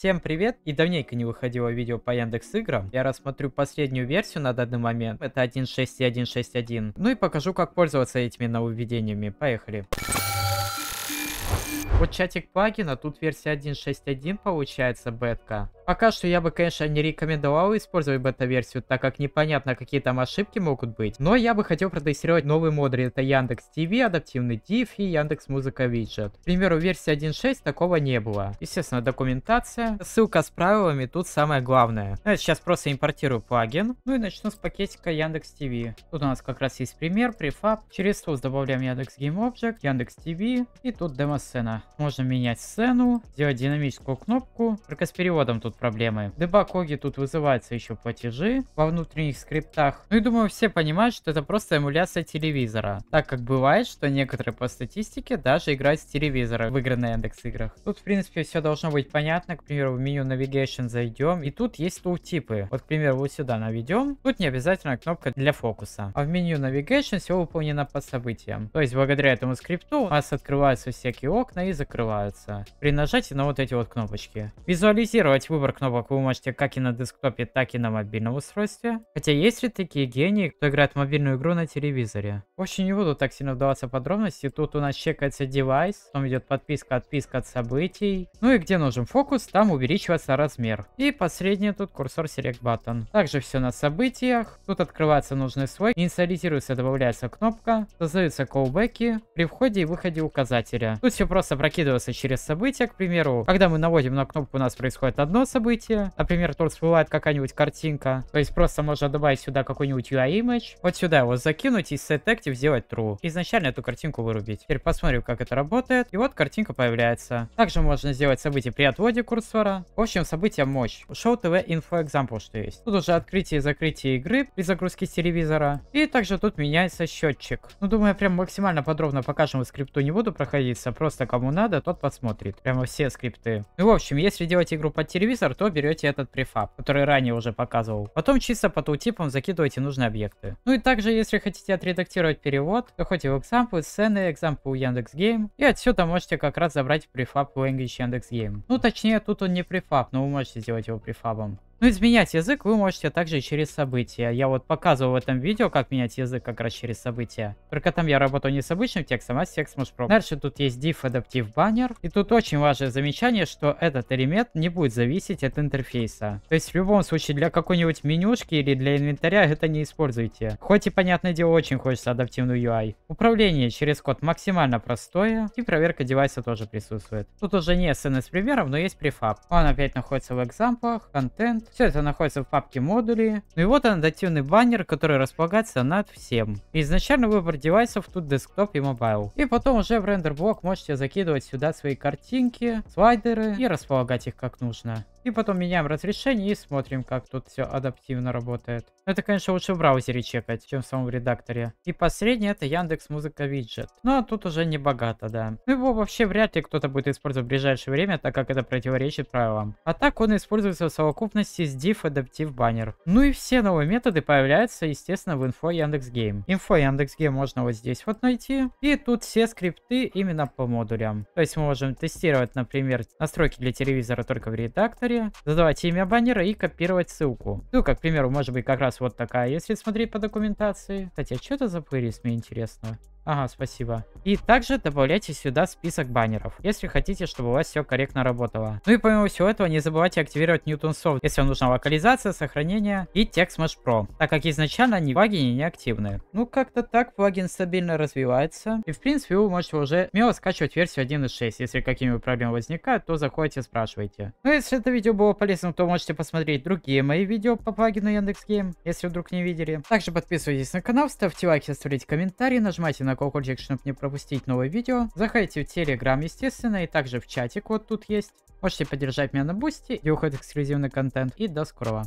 Всем привет! И давненько не выходило видео по Яндекс Играм. Я рассмотрю последнюю версию на данный момент. Это 1.61.61. Ну и покажу, как пользоваться этими нововведениями. Поехали! Вот чатик плагина, тут версия 1.6.1 получается бетка. Пока что я бы, конечно, не рекомендовал использовать бета-версию, так как непонятно, какие там ошибки могут быть. Но я бы хотел протестировать новые модули. Это Яндекс ТВ, адаптивный Div и Яндекс Музыка Виджет. К примеру, в версии 1.6 такого не было. Естественно, документация. Ссылка с правилами тут самое главное. я сейчас просто импортирую плагин. Ну и начну с пакетика Яндекс ТВ. Тут у нас как раз есть пример, префаб. Через соус добавляем Яндекс Game Object, Яндекс ТВ и тут демо-сцена. Можно менять сцену, сделать динамическую кнопку. Только с переводом тут проблемы. В тут вызываются еще платежи во внутренних скриптах. Ну и думаю, все понимают, что это просто эмуляция телевизора. Так как бывает, что некоторые по статистике даже играют с телевизора в игры на индекс играх. Тут, в принципе, все должно быть понятно. К примеру, в меню Navigation зайдем. И тут есть тултипы. Вот, к примеру, вот сюда наведем. Тут не обязательно кнопка для фокуса. А в меню Navigation все выполнено по событиям. То есть, благодаря этому скрипту у нас открываются всякие окна и закрываются. При нажатии на вот эти вот кнопочки. Визуализировать выбор Выбор кнопок вы можете как и на десктопе, так и на мобильном устройстве. Хотя есть ли такие гении, кто играет в мобильную игру на телевизоре? В не буду так сильно вдаваться в подробности. Тут у нас чекается девайс, потом идет подписка, отписка от событий. Ну и где нужен фокус, там увеличивается размер. И последний тут курсор Select Button. Также все на событиях. Тут открывается нужный свой. Инициализируется, добавляется кнопка. Создаются колбеки при входе и выходе указателя. Тут все просто прокидывается через события. К примеру, когда мы наводим на кнопку, у нас происходит одно события, Например, тут всплывает какая-нибудь картинка. То есть просто можно добавить сюда какой-нибудь UI-image. Вот сюда его закинуть и set active сделать true. Изначально эту картинку вырубить. Теперь посмотрим, как это работает. И вот картинка появляется. Также можно сделать событие при отводе курсора. В общем, событие мощь. Show TV Info Example, что есть. Тут уже открытие и закрытие игры при загрузке с телевизора. И также тут меняется счетчик. Ну, думаю, прям максимально подробно по каждому скрипту не буду проходиться. Просто кому надо, тот посмотрит. Прямо все скрипты. Ну, в общем, если делать игру под телевизор, телевизор, то берете этот префаб, который ранее уже показывал. Потом чисто по тултипам закидываете нужные объекты. Ну и также, если хотите отредактировать перевод, то хоть и в Example сцены, Example Яндекс.Гейм, и отсюда можете как раз забрать префаб Language Яндекс.Гейм. Ну точнее, тут он не префаб, но вы можете сделать его префабом. Ну, изменять язык вы можете также и через события. Я вот показывал в этом видео, как менять язык как раз через события. Только там я работаю не с обычным текстом, а с текстом про. Дальше тут есть diff adaptive banner. И тут очень важное замечание, что этот элемент не будет зависеть от интерфейса. То есть в любом случае для какой-нибудь менюшки или для инвентаря это не используйте. Хоть и понятное дело очень хочется адаптивную UI. Управление через код максимально простое. И проверка девайса тоже присутствует. Тут уже не SNS примеров, но есть префаб. Он опять находится в экзамплах, контент, все это находится в папке модули. Ну и вот он, баннер, который располагается над всем. Изначально выбор девайсов тут десктоп и мобайл. И потом уже в рендер-блок можете закидывать сюда свои картинки, слайдеры и располагать их как нужно. И потом меняем разрешение и смотрим, как тут все адаптивно работает. Это, конечно, лучше в браузере чекать, чем в самом редакторе. И последнее это Яндекс Музыка Виджет. Ну а тут уже не богато, да. Ну Его вообще вряд ли кто-то будет использовать в ближайшее время, так как это противоречит правилам. А так он используется в совокупности с div Adaptive Banner. Ну и все новые методы появляются, естественно, в инфо Яндекс Гейм. Инфо Яндекс Гейм можно вот здесь вот найти. И тут все скрипты именно по модулям. То есть мы можем тестировать, например, настройки для телевизора только в редакторе история. Задавать имя баннера и копировать ссылку. Ссылка, ну, к примеру, может быть как раз вот такая, если смотреть по документации. Кстати, а что это за плейлист, мне интересно? Ага, спасибо. И также добавляйте сюда список баннеров, если хотите, чтобы у вас все корректно работало. Ну и помимо всего этого, не забывайте активировать Newton Soft, если вам нужна локализация, сохранение и TextMesh Pro, так как изначально они плагины не активны. Ну как-то так плагин стабильно развивается. И в принципе вы можете уже мило скачивать версию 1.6. Если какие-нибудь проблемы возникают, то заходите, спрашивайте. Ну если это видео было полезным, то можете посмотреть другие мои видео по плагину Яндекс.Гейм, если вдруг не видели. Также подписывайтесь на канал, ставьте лайки, оставляйте комментарии, нажимайте на на колокольчик, чтобы не пропустить новые видео. Заходите в Телеграм, естественно, и также в чатик вот тут есть. Можете поддержать меня на Бусти, где уходит эксклюзивный контент. И до скорого.